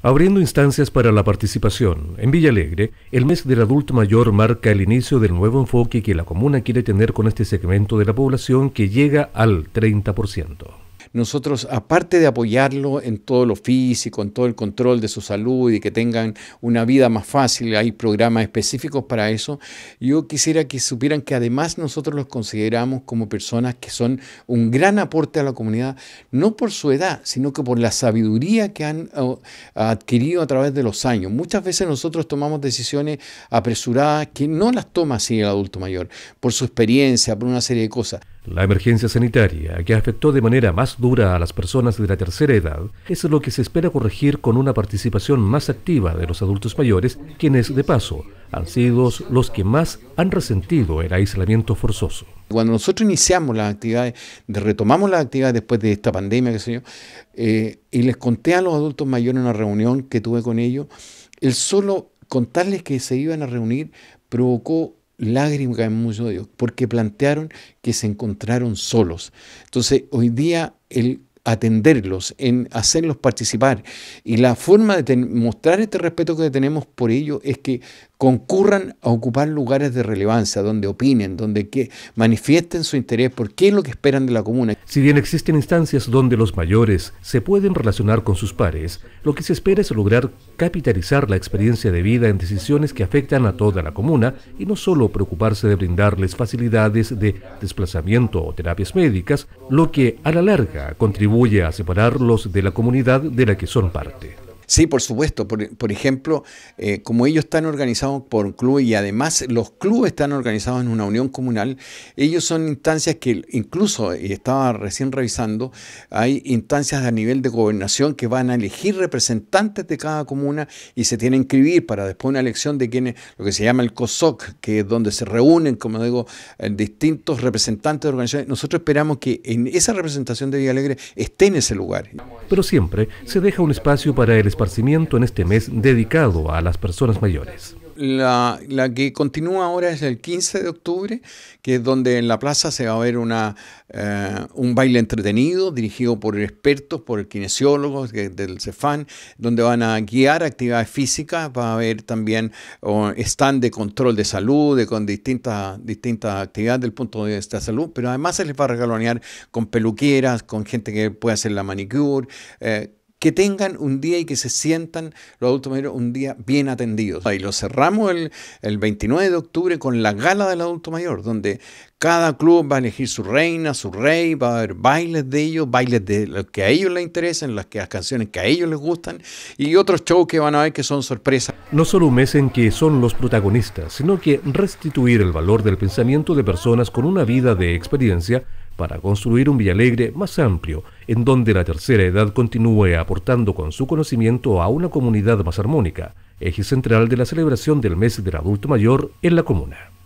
Abriendo instancias para la participación, en Villa Alegre, el mes del adulto mayor marca el inicio del nuevo enfoque que la comuna quiere tener con este segmento de la población que llega al 30% nosotros, aparte de apoyarlo en todo lo físico, en todo el control de su salud y que tengan una vida más fácil, hay programas específicos para eso, yo quisiera que supieran que además nosotros los consideramos como personas que son un gran aporte a la comunidad, no por su edad, sino que por la sabiduría que han adquirido a través de los años. Muchas veces nosotros tomamos decisiones apresuradas que no las toma así el adulto mayor, por su experiencia, por una serie de cosas. La emergencia sanitaria, que afectó de manera más dura a las personas de la tercera edad, es lo que se espera corregir con una participación más activa de los adultos mayores, quienes, de paso, han sido los que más han resentido el aislamiento forzoso. Cuando nosotros iniciamos las actividades, retomamos las actividades después de esta pandemia, qué sé yo, eh, y les conté a los adultos mayores en una reunión que tuve con ellos, el solo contarles que se iban a reunir provocó Lágrimas en muchos de porque plantearon que se encontraron solos. Entonces, hoy día el atenderlos, en hacerlos participar. Y la forma de mostrar este respeto que tenemos por ellos es que concurran a ocupar lugares de relevancia, donde opinen, donde que manifiesten su interés por qué es lo que esperan de la comuna. Si bien existen instancias donde los mayores se pueden relacionar con sus pares, lo que se espera es lograr capitalizar la experiencia de vida en decisiones que afectan a toda la comuna y no solo preocuparse de brindarles facilidades de desplazamiento o terapias médicas, lo que a la larga contribuye a separarlos de la comunidad de la que son parte. Sí, por supuesto. Por, ejemplo, eh, como ellos están organizados por club y además los clubes están organizados en una unión comunal, ellos son instancias que incluso, y estaba recién revisando, hay instancias a nivel de gobernación que van a elegir representantes de cada comuna y se tienen que inscribir para después una elección de quienes, lo que se llama el COSOC, que es donde se reúnen, como digo, eh, distintos representantes de organizaciones. Nosotros esperamos que en esa representación de Villa Alegre esté en ese lugar pero siempre se deja un espacio para el esparcimiento en este mes dedicado a las personas mayores la, la, que continúa ahora es el 15 de octubre, que es donde en la plaza se va a ver una, eh, un baile entretenido dirigido por expertos, por el kinesiólogos del CEFAN, donde van a guiar actividades físicas, va a haber también stand de control de salud, de, con distintas, distintas actividades del punto de vista de salud, pero además se les va a regalonear con peluqueras, con gente que puede hacer la manicure. Eh, que tengan un día y que se sientan los adultos mayores un día bien atendidos. Y lo cerramos el, 29 de octubre con la gala del adulto mayor, donde cada club va a elegir su reina, su rey, va a haber bailes de ellos, bailes de los que a ellos les interesan las, que, las canciones que a ellos les gustan y otros shows que van a ver que son sorpresas. No solo un mes en que son los protagonistas, sino que restituir el valor del pensamiento de personas con una vida de experiencia para construir un Villalegre más amplio en donde la tercera edad continúe aportando con su conocimiento a una comunidad más armónica, eje central de la celebración del mes del adulto mayor en la comuna.